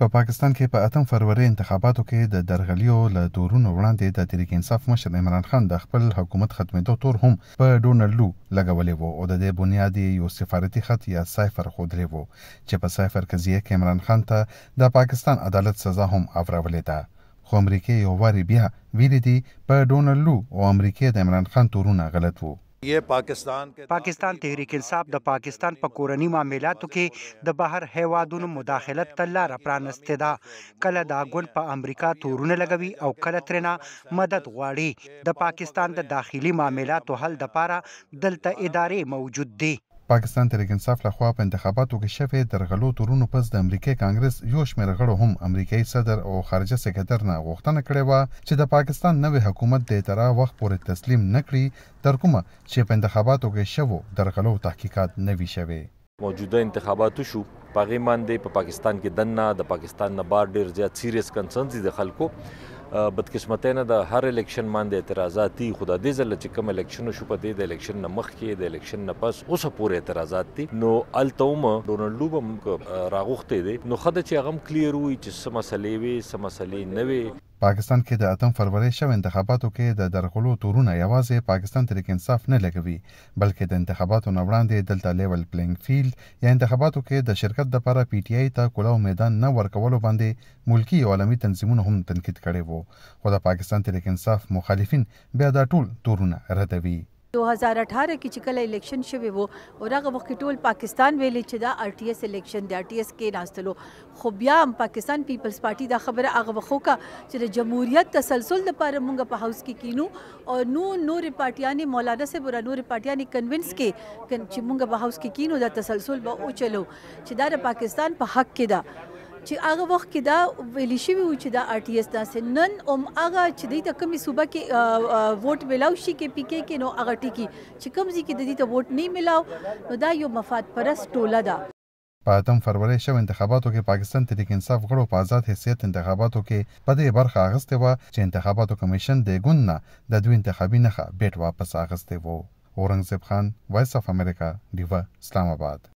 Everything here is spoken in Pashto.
په پا پاکستان کې په پا 8 فروری انتخاباتو کې د درغلیو له دورونو وړاندې د تحریک انصاف مشر عمران خان د خپل حکومت ختمېدو تور هم په ډونلډ لو لګولې وو او د دې بنیادی یو سفارتي خط یا سایفر خودلې وو چې په سایفر قضیه کې عمران خان ته د پاکستان عدالت سزا هم افراولې ده خو امریکای یو واري بیا ویل دي په ډونلډ لو او امریکای د عمران خان تورونه غلط وو یہ پاکستان کې پاکستان تحریک انصاف د پاکستان په کورنی معاملاتو کې د بهر هیوادونو مداخلت ته لار پرانستې ده کله دا ګوند په امریکا تورونه لګوي او کله ترنا مدد غواړي د پاکستان د داخلي معاملاتو حل د پاره دلته ادارې موجود دي پاکستان تحریک انصاف لخوا په انتخاباتو کې شوې درغلو تورونو پس د امریکای کانګرس یو شمېر غړو هم امریکایي صدر او خارجه سکتر نه غوښتنه کړې وه چې د پاکستان نوې حکومت د تر وخت پورې تسلیم نکړي تر کومه چې په انتخاباتو کې شوو درغلو تحقیقات نه وي شوي موجوده انتخاباتو شو پاغي باندې په پا پاکستان کې دنه د پاکستان نه بار ډیر زیات سیریس کنسرنز دي خلکو بدقسمتانه د هر الیکشن باندې اعتراضات دي خو د دې ځل چې کوم الیکشن شو په دې د الیکشن نه مخکې د الیکشن نه پس اوس پورې اعتراضات دي نو التوم ډونالډ لوب هم راغوخته دي نو خدای چې هغه کلیر وي چې څه مسلې وي څه مسلې نه وي پاکستان کې د اتم فروری شو انتخاباتو کې د درغلو تورونه یوازې پاکستان تریک انصاف نه لګوي بلکې د انتخاباتو نه وړاندې دلته لیول پلینګ فیلډ یا انتخاباتو کې د شرکت د لپاره پی ټی آی ته کولاو میدان نه ورکولو باندې ملکی او عالمي تنظیمونه هم تنقید کړي وو خو د پاکستان تریک انصاف مخالفین بیا دا ټول تورونه ردوي 2018 کې چې کله الیکشن شوی وو او هغه وخت ټول پاکستان ویلې چې دا آر ټي اس الیکشن دی آر ټي اس کې راستلو خو بیا هم پاکستان پیپلز پارټي دا خبره هغه وخت وکړه چې د جمهوریت تسلسل لپاره مونږ په هاوس کې کینو او نو نور پارټیانې مولانا صاحب را نور پارټیانې کنوینس کې چې مونږ په هاوس کې کینو دا تسلسل به اوچلو چې دا د پاکستان په حق کې ده چې هغه وخت کې دا ویلی شي وو چې دا آر ټي اس داسې نن اوم هغه چې د کمی صوبه کې ووټ ملاو شي کې پی کې کې نو هغه ټیکی چې کمزي کې د دې ته ووټ نه ملاو نو دا یو مفاد پرست ټوله ده په اتم فروری شو انتخاباتو کې پاکستان تحریک انصاف غړو په آزاد حیثیت انتخاباتو کې په دې برخه اغستې و چې انتخاباتو کمیشن د ګوند نه د دوی انتخابي نه بیت واپس اغستې وو اورنګزیب خان وایس اف امریکا دیوا اسلام آباد